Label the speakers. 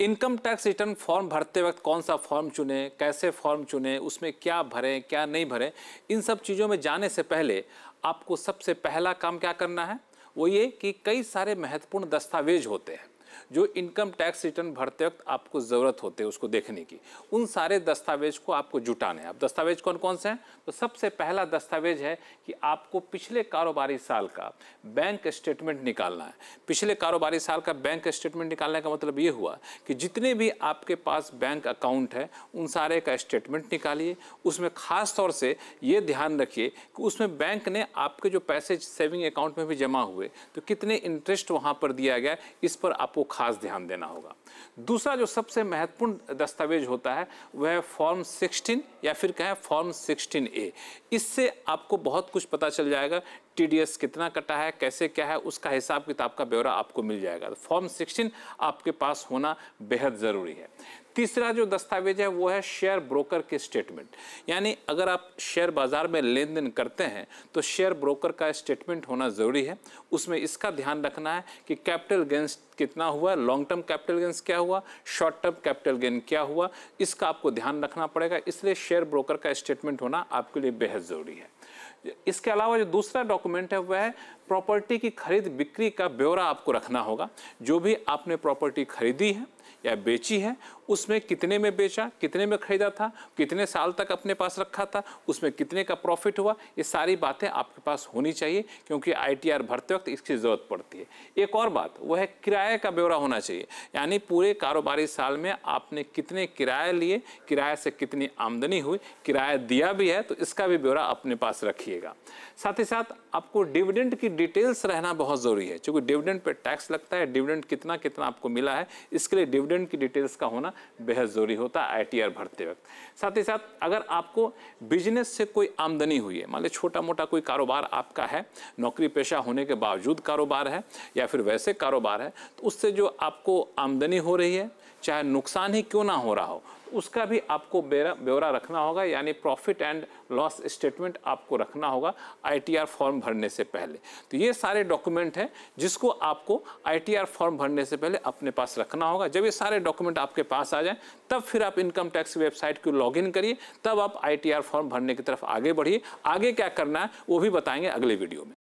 Speaker 1: income tax return form भरते वक्त कौन सा फॉर्म चुने कैसे फॉर्म चुने उसमें क्या भरें क्या नहीं भरें इन सब चीज़ों में जाने से पहले आपको सबसे पहला काम क्या करना है वो ये कि कई सारे महत्वपूर्ण दस्तावेज होते हैं जो इनकम टैक्स रिटर्न भरते वक्त आपको ज़रूरत होते है उसको देखने की उन सारे दस्तावेज को आपको जुटाने हैं अब दस्तावेज कौन कौन से हैं तो सबसे पहला दस्तावेज है कि आपको पिछले कारोबारी साल का बैंक स्टेटमेंट निकालना है पिछले कारोबारी साल का बैंक स्टेटमेंट निकालने का मतलब ये हुआ कि जितने भी आपके पास बैंक अकाउंट है उन सारे का स्टेटमेंट निकालिए उसमें ख़ास तौर से ये ध्यान रखिए कि उसमें बैंक ने आपके जो पैसे सेविंग अकाउंट में भी जमा हुए तो कितने इंटरेस्ट वहाँ पर दिया गया इस पर आपको खास ध्यान देना होगा दूसरा जो सबसे महत्वपूर्ण दस्तावेज होता है वह फॉर्म 16 या फिर कहें फॉर्म 16 ए इससे आपको बहुत कुछ पता चल जाएगा टीडीएस कितना कटा है कैसे क्या है उसका हिसाब किताब का ब्यौरा आपको मिल जाएगा तो फॉर्म 16 आपके पास होना बेहद ज़रूरी है तीसरा जो दस्तावेज है वो है शेयर ब्रोकर के स्टेटमेंट यानी अगर आप शेयर बाज़ार में लेन देन करते हैं तो शेयर ब्रोकर का स्टेटमेंट होना ज़रूरी है उसमें इसका ध्यान रखना है कि कैपिटल गेंस कितना हुआ लॉन्ग टर्म कैपिटल गेंस क्या हुआ शॉर्ट टर्म कैपिटल गेन क्या हुआ इसका आपको ध्यान रखना पड़ेगा इसलिए शेयर ब्रोकर का स्टेटमेंट होना आपके लिए बेहद ज़रूरी है इसके अलावा जो दूसरा डॉक्यूमेंट है वह है प्रॉपर्टी की खरीद बिक्री का ब्यौरा आपको रखना होगा जो भी आपने प्रॉपर्टी खरीदी है या बेची है उसमें कितने में बेचा कितने में खरीदा था कितने साल तक अपने पास रखा था उसमें कितने का प्रॉफिट हुआ ये सारी बातें आपके पास होनी चाहिए क्योंकि आईटीआर भरते वक्त इसकी ज़रूरत पड़ती है एक और बात वह है किराए का ब्यौरा होना चाहिए यानी पूरे कारोबारी साल में आपने कितने किराए लिए किराए से कितनी आमदनी हुई किराया दिया भी है तो इसका भी ब्यौरा अपने पास रखिएगा साथ ही साथ आपको डिविडेंड की डिटेल्स रहना बहुत ज़रूरी है क्योंकि डिविडेंड पर टैक्स लगता है डिविडेंड कितना कितना आपको मिला है इसके लिए डिविडेंड की डिटेल्स का होना बेहद ज़रूरी होता है आई भरते वक्त साथ ही साथ अगर आपको बिजनेस से कोई आमदनी हुई है मान लीजिए छोटा मोटा कोई कारोबार आपका है नौकरी पेशा होने के बावजूद कारोबार है या फिर वैसे कारोबार है तो उससे जो आपको आमदनी हो रही है चाहे नुकसान ही क्यों ना हो रहा हो उसका भी आपको ब्यौरा रखना होगा यानी प्रॉफिट एंड लॉस स्टेटमेंट आपको रखना होगा आईटीआर फॉर्म भरने से पहले तो ये सारे डॉक्यूमेंट हैं जिसको आपको आईटीआर फॉर्म भरने से पहले अपने पास रखना होगा जब ये सारे डॉक्यूमेंट आपके पास आ जाए तब फिर आप इनकम टैक्स वेबसाइट को लॉग करिए तब आप आई फॉर्म भरने की तरफ आगे बढ़िए आगे क्या करना है वो भी बताएंगे अगले वीडियो में